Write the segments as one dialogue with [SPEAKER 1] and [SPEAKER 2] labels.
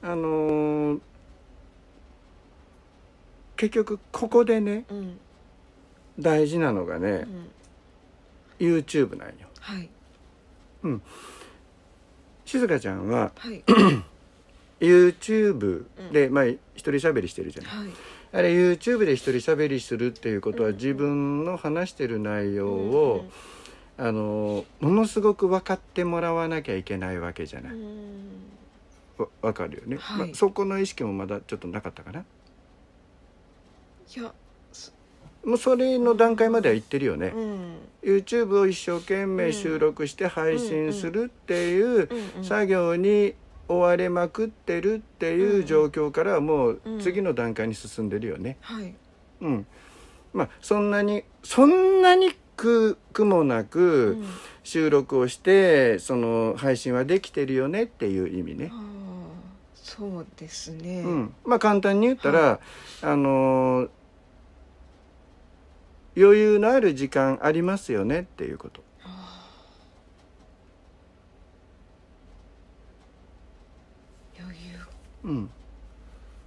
[SPEAKER 1] あのー、結局ここでね、うん、大事なのがね、うん、YouTube なんよ。
[SPEAKER 2] はい、うん、
[SPEAKER 1] 静香ちゃんは、はい YouTube で、まあ一人喋りしてるじゃない、はい、あれ YouTube で一人喋りするっていうことは、自分の話してる内容を、あのものすごく分かってもらわなきゃいけないわけじゃない。わかるよね、はいまそこの意識もまだちょっとなかったかないやもうそれの段階まではいってるよね、うん、YouTube を一生懸命収録して配信するっていう作業に追われまくってるっていう状況からはもう次の段階に進んでるよね。うん、はいうん、まあそんなにそんなに苦苦もなく収録をして、その配信はできてるよねっていう意味ね。うんそうですね、うん、まあ簡単に言ったら、はい、あの余裕のある時間ありますよねっていうこと。余裕、うん、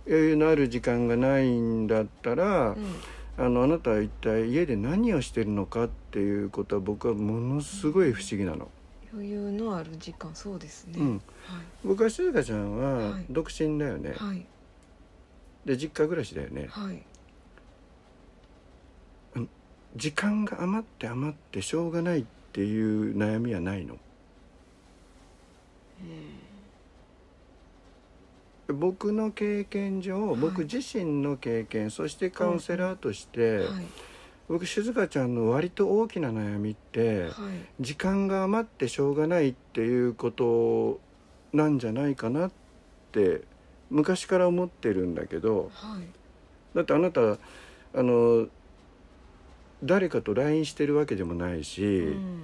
[SPEAKER 1] 余裕のある時間がないんだったら、うん、あのあなたは一体家で何をしてるのかっていうことは僕はものすごい不思議なの。
[SPEAKER 2] 余裕のある時間そうですね、うんは
[SPEAKER 1] い、僕は静香ちゃんは独身だよね、はい、で実家暮らしだよね、はい、時間が余って余ってしょうがないっていう悩みはないの、うん、僕の経験上、僕自身の経験そしてカウンセラーとして、はい僕静香ちゃんの割と大きな悩みって、はい、時間が余ってしょうがないっていうことなんじゃないかなって昔から思ってるんだけど、はい、だってあなたあの誰かと LINE してるわけでもないし、うん、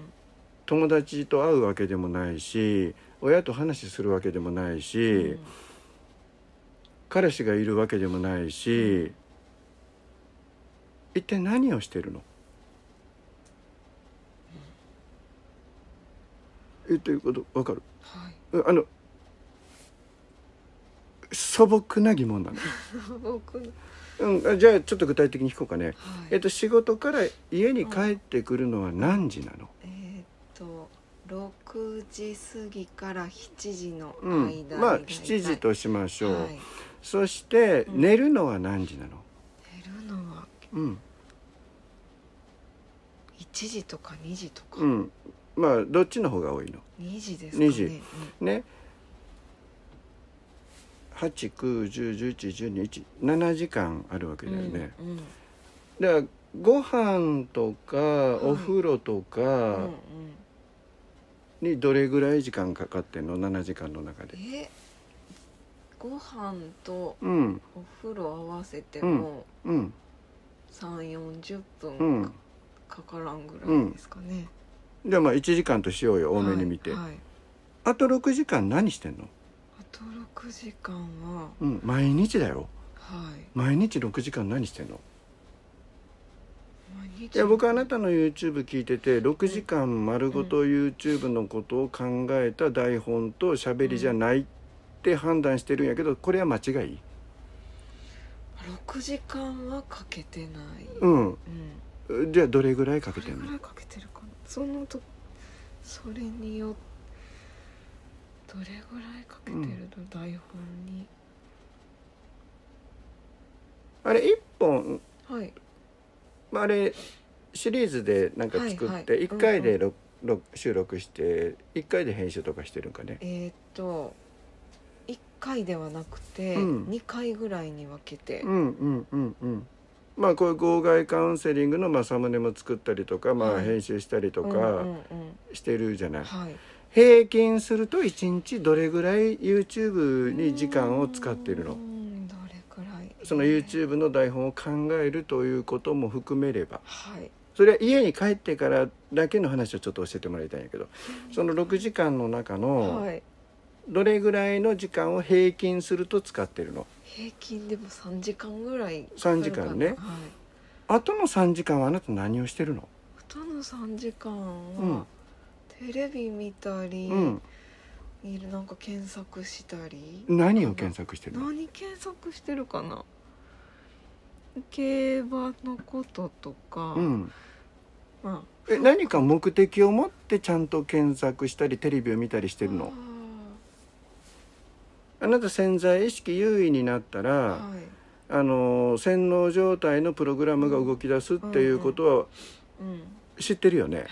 [SPEAKER 1] 友達と会うわけでもないし親と話するわけでもないし、うん、彼氏がいるわけでもないし。うん一体何をしてるの言ってることわかる、はい、あの素朴な疑問なのうん、じゃあちょっと具体的に聞こうかね、はい、えっと、仕事から家に帰ってくるのは何時なの、はい、えー、
[SPEAKER 2] っと6時過ぎから7時の間、うん、まあ
[SPEAKER 1] 7時としましょう、そして、寝るのは何時なの寝るのは、うん、
[SPEAKER 2] 1時とか2時と
[SPEAKER 1] か、うん、まあどっちの方が多いの2時ですかね時ね891011121時間あるわけだよね、うんうん、だかご飯とかお風呂とかにどれぐらい時間かかってんの7時間の中で
[SPEAKER 2] えご飯とお風呂合わせても3 4 0分かかからんぐらいですかね、
[SPEAKER 1] うん、じゃあまあ1時間としようよ多めに見て、はいはい、あと6時間何してんの
[SPEAKER 2] あと6時間
[SPEAKER 1] は、うん、毎日だよ、はい、毎日6時間何してんのいや僕あなたの YouTube 聞いてて6時間丸ごと YouTube のことを考えた台本と喋りじゃないって判断してるんやけどこれは間違い
[SPEAKER 2] 6時間はかけてない、
[SPEAKER 1] うん、うん、じゃあどれぐらいかけてるのどれ
[SPEAKER 2] ぐらいかけてるかなそのとそれによどれぐらいかけてるの、うん、台本に
[SPEAKER 1] あれ1本はいあれシリーズでなんか作って1回で収録して1回で編集とかしてるんかね
[SPEAKER 2] えっと1回ではなくて2回ぐらいに分けてうんう
[SPEAKER 1] んうんうんまあ、こういう号外カウンセリングのまあサムネも作ったりとか、まあ、編集したりとかしてるじゃない。平均すると1日どれぐらい YouTube に時間を使ってるのその YouTube の台本を考えるということも含めれば、はい、それは家に帰ってからだけの話をちょっと教えてもらいたいんやけどその6時間の中のどれぐらいの時間を平均すると使ってるの、
[SPEAKER 2] 平均でも3時間ぐらいか3時間ね、
[SPEAKER 1] あとの3時間はあなた何をしてるの
[SPEAKER 2] あとの3時間は、テレビ見たり、うんなんか検索したり
[SPEAKER 1] 何を検索してるの
[SPEAKER 2] 何検索してるかな競馬のこととか、うん、ま
[SPEAKER 1] あ、え何か目的を持ってちゃんと検索したりテレビを見たりしてるのあなた潜在意識優位になったら、はい、あの洗脳状態のプログラムが動き出すっていうことは知ってるよね、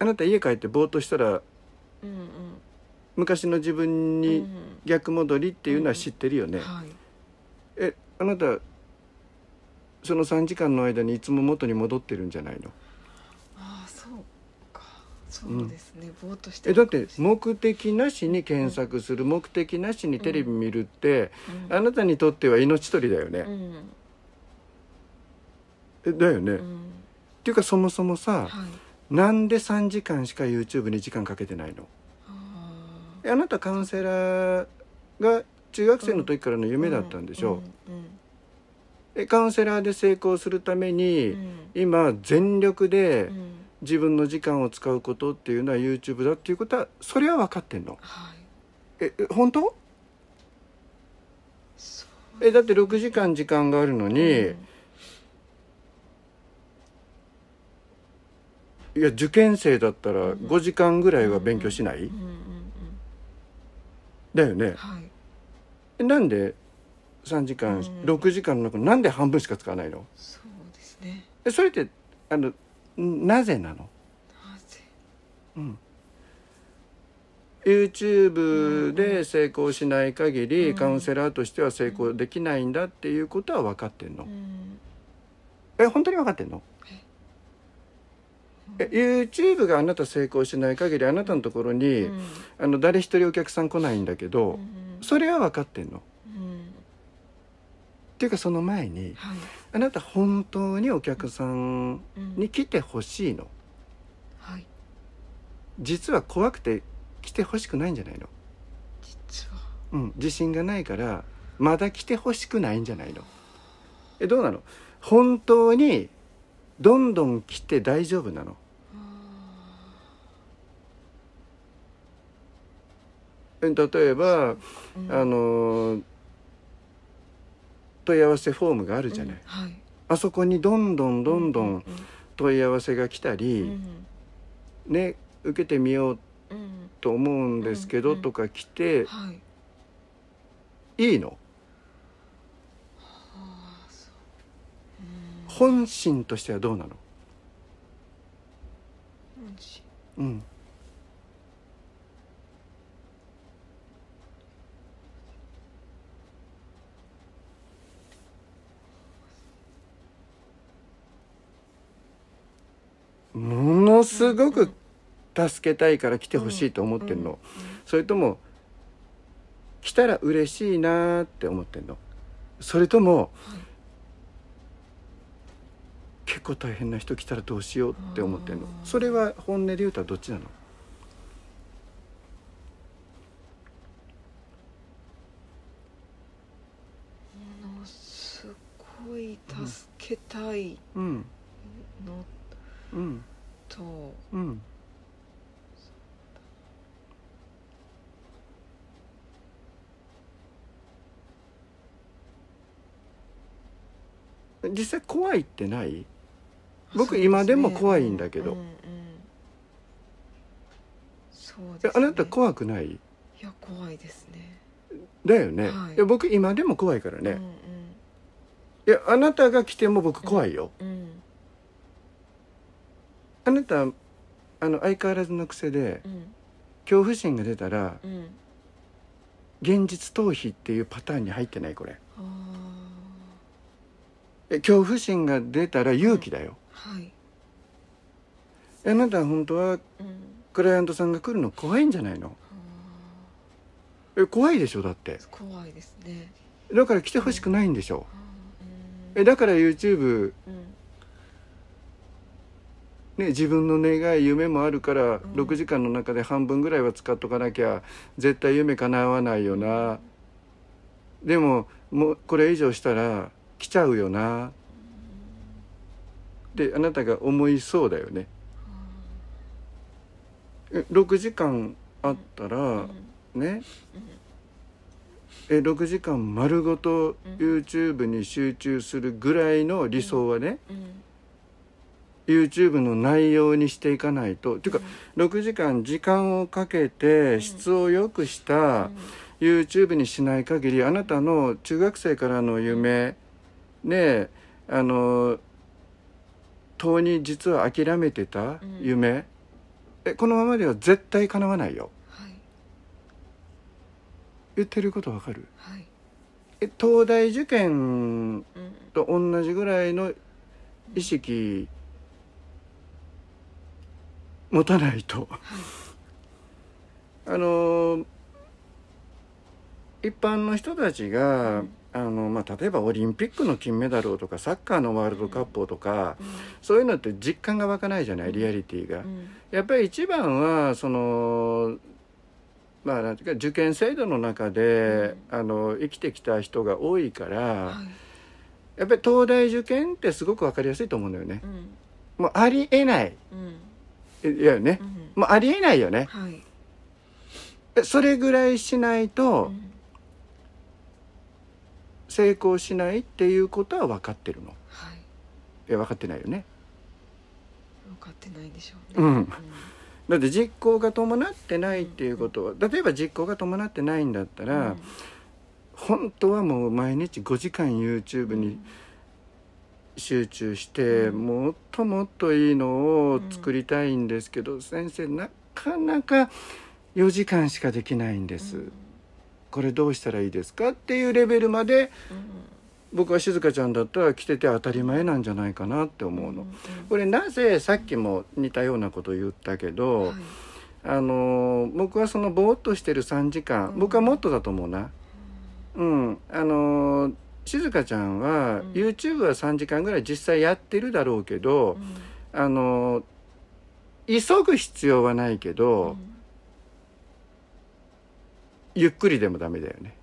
[SPEAKER 1] あなた家帰ってぼーっとしたら、うんうん、昔の自分に逆戻りっていうのは知ってるよね、うんうんはい、えあなたその3時間の間にいつも元に戻ってるんじゃないのそうで
[SPEAKER 2] すね、ぼーっとしてだっ
[SPEAKER 1] て目的なしに検索する、目的なしにテレビ見るって、あなたにとっては命取りだよね、えだよね、っていうかそもそもさ、はい、なんで3時間しか YouTube に時間かけてないのあなたカウンセラーが中学生の時からの夢だったんでしょう、うんうんうん、カウンセラーで成功するために、今全力で、自分の時間を使うことっていうのは YouTube だっていうことはそれは分かってんの、はい、え本当えだって6時間時間があるのに、うん、いや受験生だったら5時間ぐらいは勉強しない、だよね、はい、なんで3時間、うん、6時間の中なんで半分しか使わないのそうですねそれってあのなぜなのうん、YouTube で成功しない限り、うん、カウンセラーとしては成功できないんだっていうことは分かってんの、うん、え本当に分かってんのえ YouTube があなた成功しない限りあなたのところに、うん、あの誰一人お客さん来ないんだけど、それは分かってんの、ていうかその前に、はい、あなた本当にお客さんに来てほしいの、はい、実は怖くて来てほしくないんじゃないの実は、うん、自信がないからまだ来てほしくないんじゃないのえどうなの本当にどんどん来て大丈夫なのえ例えば、うん、あの問い合わせフォームがあるじゃない、うんはい、あそこにどんどんどんどん問い合わせが来たり、うん、ね受けてみようと思うんですけどとか来て、はい、いいの本心としてはどうなのうんものすごく助けたいから来てほしいと思ってんの、それとも来たら嬉しいなって思ってんのそれとも、結構大変な人来たらどうしようって思ってんのそれは本音で言うとはどっちなのも
[SPEAKER 2] のすごい助けたいのうんと、うん
[SPEAKER 1] 実際怖いってない僕今でも怖いんだけど、
[SPEAKER 2] そう
[SPEAKER 1] あなた怖くないい
[SPEAKER 2] や怖いですね
[SPEAKER 1] だよね、はい、いや僕今でも怖いからね、うんうん、いやあなたが来ても僕怖いよ、うんうんあなたあの相変わらずの癖で、恐怖心が出たら、現実逃避っていうパターンに入ってないこれ恐怖心が出たら勇気だよ、はい、あなた本当は、クライアントさんが来るの怖いんじゃないのえ怖いでしょだって怖いですねだから来てほしくないんでしょ、うえだから YouTube、ね、自分の願い夢もあるから6時間の中で半分ぐらいは使っとかなきゃ絶対夢叶わないよなでももうこれ以上したら来ちゃうよなってあなたが思いそうだよね。6時間あったらねえ6時間丸ごと YouTube に集中するぐらいの理想はね YouTube の内容にしていかないとっていうか、うん、6時間時間をかけて質を良くした YouTube にしない限りあなたの中学生からの夢ねあのとうに実は諦めてた夢、うん、えこのままでは絶対叶わないよ、はい、言ってることわかる、はい、え東大受験と同じぐらいの意識持たないと、あの一般の人たちが、あのまあ、例えばオリンピックの金メダルとかサッカーのワールドカップとか、うん、そういうのって実感が湧かないじゃないリアリティが、うん、やっぱり一番はそのまあなんていうか受験制度の中で、うん、あの生きてきた人が多いから、はい、やっぱり東大受験ってすごく分かりやすいと思うんだよね。もうありえない、よね、うん、もうありえないよね、はい、それぐらいしないと、成功しないっていうことは分かってるの、はい、いや分かってないよね分かってないでしょうね、うん、だって実行が伴ってないっていうことは、うん、例えば実行が伴ってないんだったら、うん、本当はもう毎日5時間 YouTube に、うん集中して、もっともっといいのを作りたいんですけど、先生なかなか4時間しかできないんです、これどうしたらいいですかっていうレベルまで、僕は静香ちゃんだったら来てて当たり前なんじゃないかなって思うの。これなぜさっきも似たようなこと言ったけど、あの僕はそのぼーっとしてる3時間、僕はもっとだと思うな。うん、あの静香ちゃんは、うん、YouTube は3時間ぐらい実際やってるだろうけど、うん、あの急ぐ必要はないけど、うん、ゆっくりでもダメだよね。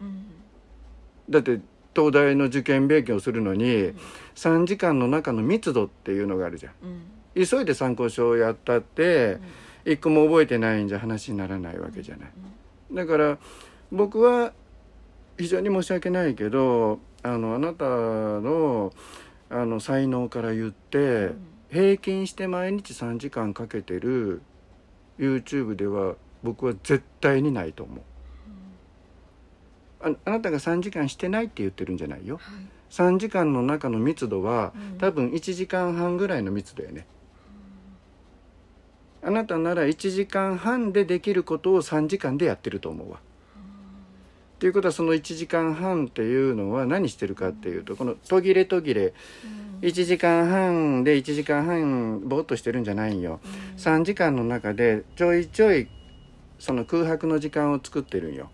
[SPEAKER 1] だって東大の受験勉強するのに、3時間の中の密度っていうのがあるじゃん。急いで参考書をやったって、一個も覚えてないんじゃ話にならないわけじゃない。だから僕は非常に申し訳ないけどあのあなたのあの才能から言って、うん、平均して毎日3時間かけてる YouTube では僕は絶対にないと思う。ああなたが3時間してないって言ってるんじゃないよ、はい、3時間の中の密度は、うん、多分1時間半ぐらいの密度やね、うん、あなたなら1時間半でできることを3時間でやってると思うわということはその1時間半っていうのは何してるかっていうとこの途切れ途切れ、うん、1時間半で1時間半ぼーっとしてるんじゃないよ、うん、3時間の中でちょいちょいその空白の時間を作ってるんよ。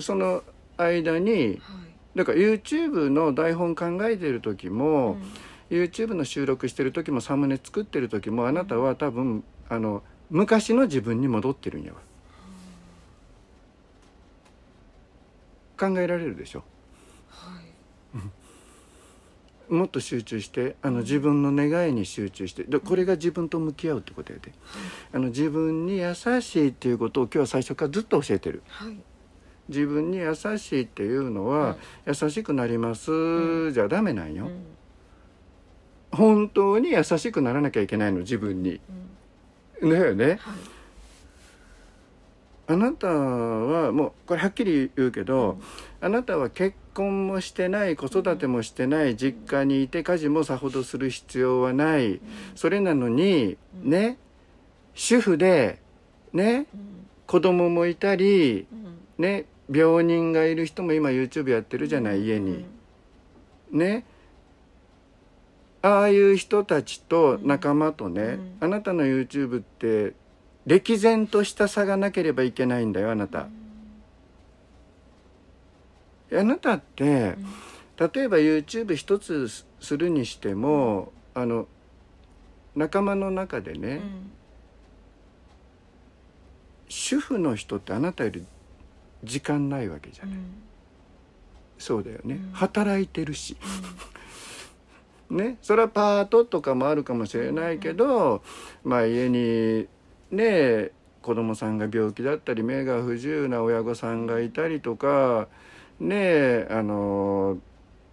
[SPEAKER 1] その間に、だから YouTube の台本考えてる時も、うん、YouTube の収録してる時もサムネ作ってる時もあなたは多分あの昔の自分に戻ってるんやわ。考えられるでしょ、はい、もっと集中してあの自分の願いに集中してでこれが自分と向き合うってことやで、はい、あの自分に優しいっていうことを今日は最初からずっと教えてる。はい自分に優しいっていうのは、優しくなります、うん、じゃダメなんよ、うん、本当に優しくならなきゃいけないの自分に、うん、だよね、はいあなたはもうこれはっきり言うけど、あなたは結婚もしてない子育てもしてない実家にいて家事もさほどする必要はない、それなのにね主婦でね、うん、子供もいたり、ね病人がいる人も今 YouTube やってるじゃない家に。ねああいう人たちと仲間とね、あなたの YouTube って歴然とした差がなければいけないんだよあなた。あなたって、例えば YouTube 一つするにしてもあの仲間の中でね、うん、主婦の人ってあなたより時間ないわけじゃない、うん、そうだよね、うん、働いてるし ねそれはパートとかもあるかもしれないけど、まあ家にで子供さんが病気だったり目が不自由な親御さんがいたりとかねあの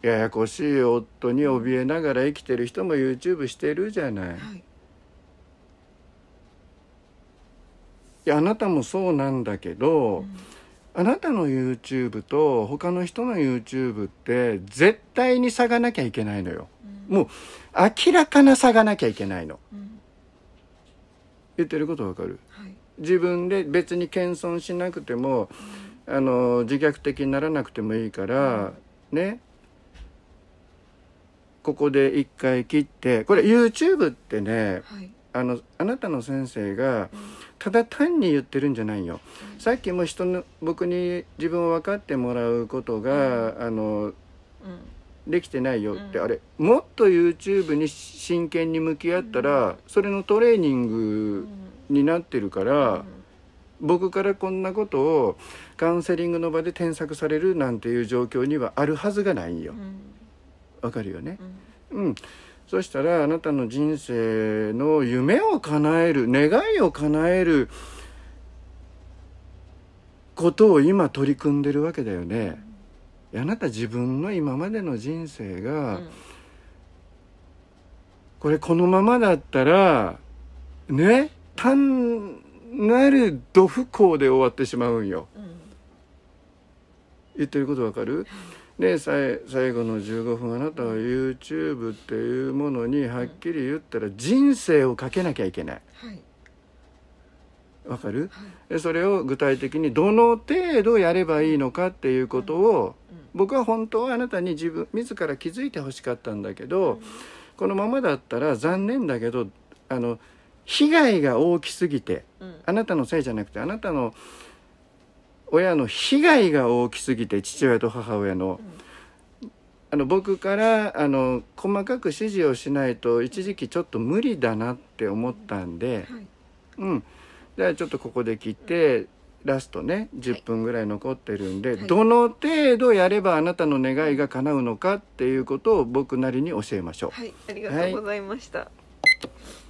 [SPEAKER 1] ややこしい夫に怯えながら生きてる人も YouTube してるじゃない。はい、いやあなたもそうなんだけど、うん、あなたの YouTube と他の人の YouTube って絶対に差がなきゃいけないのよ。うん、もう明らかな差がなきゃいけないの。うん言ってることわかる、はい、自分で別に謙遜しなくても、うん、あの自虐的にならなくてもいいから、うん、ねここで一回切ってこれ YouTube ってね、はい、あのあなたの先生がただ単に言ってるんじゃないよ、うん、さっきも人の僕に自分を分かってもらうことが、あの、うんできてないよって、うん、あれもっと YouTube に真剣に向き合ったら、それのトレーニングになってるから、僕からこんなことをカウンセリングの場で添削されるなんていう状況にはあるはずがないよ。わ、かるよね、うんそしたらあなたの人生の夢を叶える願いを叶えることを今取り組んでるわけだよね。あなた自分の今までの人生が、うん、これこのままだったらね単なるど不幸で終わってしまうんよ、うん、言ってることわかるで最後の15分あなたは YouTube っていうものにはっきり言ったら人生をかけなきゃいけない。はいわかる、はい、それを具体的にどの程度やればいいのかっていうことを、僕は本当はあなたに自分自ら気づいてほしかったんだけど、うん、このままだったら残念だけどあの被害が大きすぎて、うん、あなたのせいじゃなくてあなたの親の被害が大きすぎて父親と母親の。うん、あの僕からあの細かく指示をしないと一時期ちょっと無理だなって思ったんで、はい、うん、じゃあちょっとここで切って、ラストね10分ぐらい残ってるんで、はい、どの程度やればあなたの願いが叶うのかっていうことを僕なりに教えましょう。は
[SPEAKER 2] い、ありがとうございました、はい